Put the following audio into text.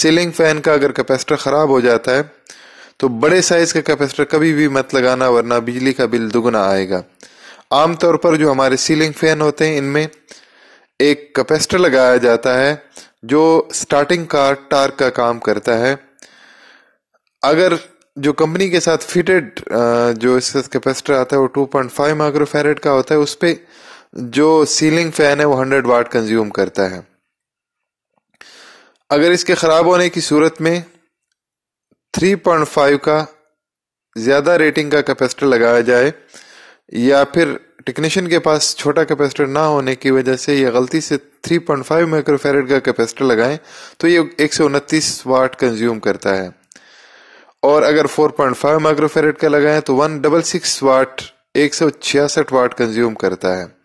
ceiling fan का अगर capacitor खराब हो जाता है तो बड़े साइज का कैपेसिटर कभी भी मत लगाना वरना बिजली का बिल दुगना आएगा आमतौर पर जो हमारे सीलिंग फैन होते हैं इनमें एक कैपेसिटर लगाया जाता है जो स्टार्टिंग का टार्क का काम करता है अगर जो कंपनी के साथ फिटेड जो इस कैपेसिटर आता है वो 2.5 माइक्रोफेरेट का होता है उस पर जो सीलिंग फैन है वो 100 वाट कंज्यूम करता है अगर इसके ख़राब होने की सूरत में 3.5 का ज़्यादा रेटिंग का कैपेसिटर लगाया जाए या फिर टेक्नीशियन के पास छोटा कैपेसिटर ना होने की वजह से या गलती से 3.5 माइक्रोफेरेट का कैपेसिटर लगाएं तो ये एक सौ उनतीस वाट कंज्यूम करता है और अगर 4.5 माइक्रोफेरेट का लगाएं तो वन डबल सिक्स वाट एक सौ छियासठ वाट कंज्यूम करता है